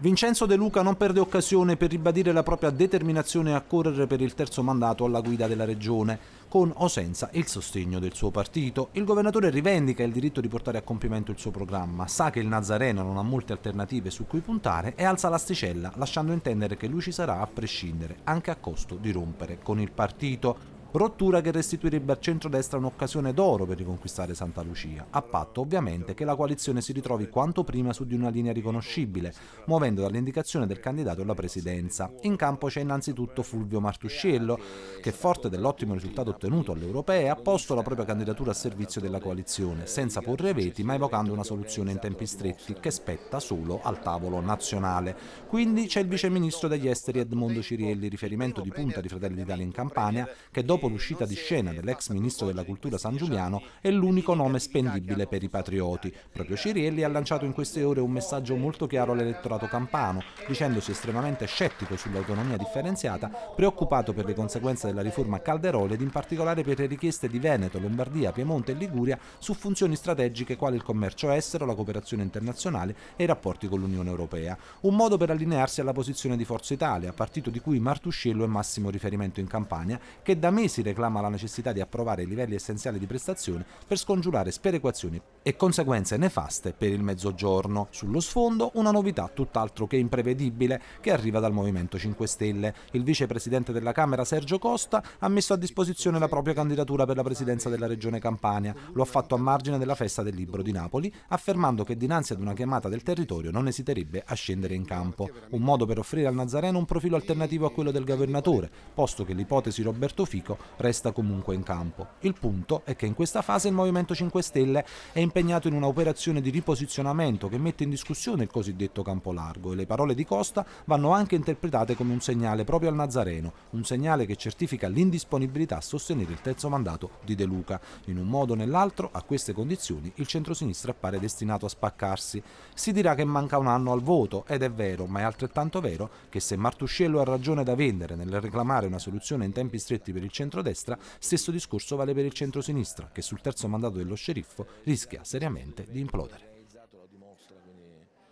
Vincenzo De Luca non perde occasione per ribadire la propria determinazione a correre per il terzo mandato alla guida della regione, con o senza il sostegno del suo partito. Il governatore rivendica il diritto di portare a compimento il suo programma, sa che il Nazareno non ha molte alternative su cui puntare e alza l'asticella, lasciando intendere che lui ci sarà a prescindere, anche a costo di rompere con il partito. Rottura che restituirebbe al centrodestra un'occasione d'oro per riconquistare Santa Lucia, a patto ovviamente che la coalizione si ritrovi quanto prima su di una linea riconoscibile, muovendo dall'indicazione del candidato alla presidenza. In campo c'è innanzitutto Fulvio Martuscello, che forte dell'ottimo risultato ottenuto alle europee ha posto la propria candidatura a servizio della coalizione, senza porre veti ma evocando una soluzione in tempi stretti che spetta solo al tavolo nazionale. Quindi c'è il viceministro degli esteri Edmondo Cirielli, riferimento di punta di Fratelli d'Italia in Campania, che dopo dopo l'uscita di scena dell'ex ministro della cultura San Giuliano, è l'unico nome spendibile per i patrioti. Proprio Cirielli ha lanciato in queste ore un messaggio molto chiaro all'elettorato campano, dicendosi estremamente scettico sull'autonomia differenziata, preoccupato per le conseguenze della riforma Calderoli ed in particolare per le richieste di Veneto, Lombardia, Piemonte e Liguria su funzioni strategiche quali il commercio estero, la cooperazione internazionale e i rapporti con l'Unione Europea. Un modo per allinearsi alla posizione di Forza Italia, partito di cui Martuscello è massimo riferimento in Campania, che da mesi si reclama la necessità di approvare i livelli essenziali di prestazione per scongiurare sperequazioni e conseguenze nefaste per il mezzogiorno. Sullo sfondo una novità tutt'altro che imprevedibile che arriva dal Movimento 5 Stelle. Il vicepresidente della Camera Sergio Costa ha messo a disposizione la propria candidatura per la presidenza della regione Campania. Lo ha fatto a margine della festa del libro di Napoli, affermando che dinanzi ad una chiamata del territorio non esiterebbe a scendere in campo. Un modo per offrire al Nazareno un profilo alternativo a quello del governatore, posto che l'ipotesi Roberto Fico resta comunque in campo. Il punto è che in questa fase il Movimento 5 Stelle è impegnato impegnato in un'operazione di riposizionamento che mette in discussione il cosiddetto campo largo e le parole di Costa vanno anche interpretate come un segnale proprio al Nazareno, un segnale che certifica l'indisponibilità a sostenere il terzo mandato di De Luca. In un modo o nell'altro, a queste condizioni, il centrosinistra appare destinato a spaccarsi. Si dirà che manca un anno al voto, ed è vero, ma è altrettanto vero che se Martuscello ha ragione da vendere nel reclamare una soluzione in tempi stretti per il centrodestra, stesso discorso vale per il centrosinistra, che sul terzo mandato dello sceriffo rischia seriamente di implodere.